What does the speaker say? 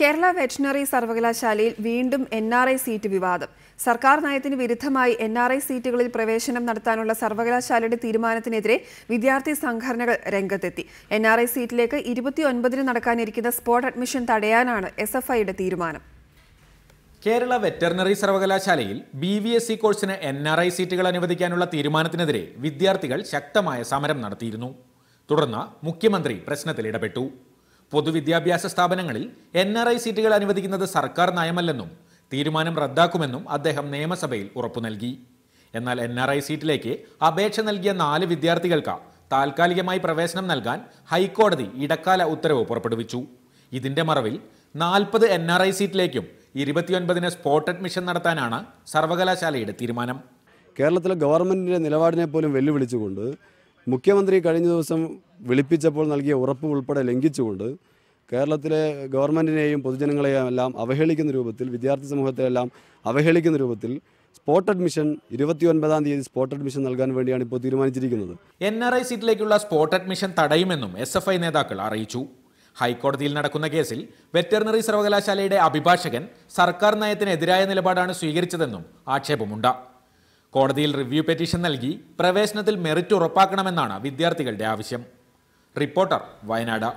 Kerala veterinary സർവകലാശാലയിൽ വീണ്ടും N R I seat വിവാദം സർക്കാർ നയത്തിന് വിരുദ്ധമായി എൻ ആർ ഐ സീറ്റുകളിൽ പ്രവേശനം നടത്താനുള്ള സർവകലാശാലയുടെ തീരുമാനത്തിനെതിരെ വിദ്യാർത്ഥി സംഘടനകൾ രംഗത്തെത്തി എൻ ആർ ഐ സീറ്റിലേക്ക് ഇരുപത്തിയൊൻപതിന് നടക്കാനിരിക്കുന്ന സ്പോട്ട് അഡ്മിഷൻ തടയാനാണ് എസ് എഫ് ഐയുടെ തീരുമാനം കേരള വെറ്ററിനറി സർവകലാശാലയിൽ ബി വി എസ് സി കോഴ്സിന് എൻ ആർ ഐ സീറ്റുകൾ അനുവദിക്കാനുള്ള തീരുമാനത്തിനെതിരെ വിദ്യാർത്ഥികൾ ശക്തമായ സമരം നടത്തിയിരുന്നു തുടർന്ന് മുഖ്യമന്ത്രി പ്രശ്നത്തിൽ ഇടപെട്ടു പൊതുവിദ്യാഭ്യാസ സ്ഥാപനങ്ങളിൽ എൻ ആർ ഐ സീറ്റുകൾ അനുവദിക്കുന്നത് സർക്കാർ നയമല്ലെന്നും തീരുമാനം റദ്ദാക്കുമെന്നും അദ്ദേഹം നിയമസഭയിൽ ഉറപ്പു നൽകി എന്നാൽ എൻ ആർ ഐ സീറ്റിലേക്ക് അപേക്ഷ നൽകിയ നാല് വിദ്യാർത്ഥികൾക്ക് താൽക്കാലികമായി പ്രവേശനം നൽകാൻ ഹൈക്കോടതി ഇടക്കാല ഉത്തരവ് പുറപ്പെടുവിച്ചു ഇതിന്റെ മറവിൽ നാൽപ്പത് എൻ ആർ ഐ സീറ്റിലേക്കും ഇരുപത്തിയൊൻപതിന് സ്പോട്ട് അഡ്മിഷൻ നടത്താനാണ് സർവകലാശാലയുടെ തീരുമാനം കേരളത്തിലെ ഗവൺമെൻറ്റിൻ്റെ നിലപാടിനെ പോലും വെല്ലുവിളിച്ചുകൊണ്ട് മുഖ്യമന്ത്രി കഴിഞ്ഞ ദിവസം വിളിപ്പിച്ചപ്പോൾ നൽകിയ ഉറപ്പ് ഉൾപ്പെടെ ലംഘിച്ചുകൊണ്ട് കേരളത്തിലെ ഗവൺമെൻറ്റിനെയും പൊതുജനങ്ങളെയും എല്ലാം അവഹേളിക്കുന്ന രൂപത്തിൽ വിദ്യാർത്ഥി സമൂഹത്തെയെല്ലാം അവഹേളിക്കുന്ന രൂപത്തിൽ സ്പോട്ട് അഡ്മിഷൻ ഒൻപതാം തീയതി സ്പോട്ട് അഡ്മിഷൻ നൽകാൻ വേണ്ടിയാണ് ഇപ്പോൾ തീരുമാനിച്ചിരിക്കുന്നത് എൻ ആർ ഐ സീറ്റിലേക്കുള്ള സ്പോട്ട് അഡ്മിഷൻ തടയുമെന്നും എസ് എഫ് ഐ നേതാക്കൾ അറിയിച്ചു ഹൈക്കോടതിയിൽ നടക്കുന്ന കേസിൽ വെറ്ററിനറി സർവകലാശാലയുടെ അഭിഭാഷകൻ സർക്കാർ നയത്തിനെതിരായ നിലപാടാണ് സ്വീകരിച്ചതെന്നും ആക്ഷേപമുണ്ട് കോടതിയിൽ റിവ്യൂ പെറ്റീഷൻ നൽകി പ്രവേശനത്തിൽ മെറിറ്റ് ഉറപ്പാക്കണമെന്നാണ് വിദ്യാർത്ഥികളുടെ ആവശ്യം റിപ്പോർട്ടർ വയനാട്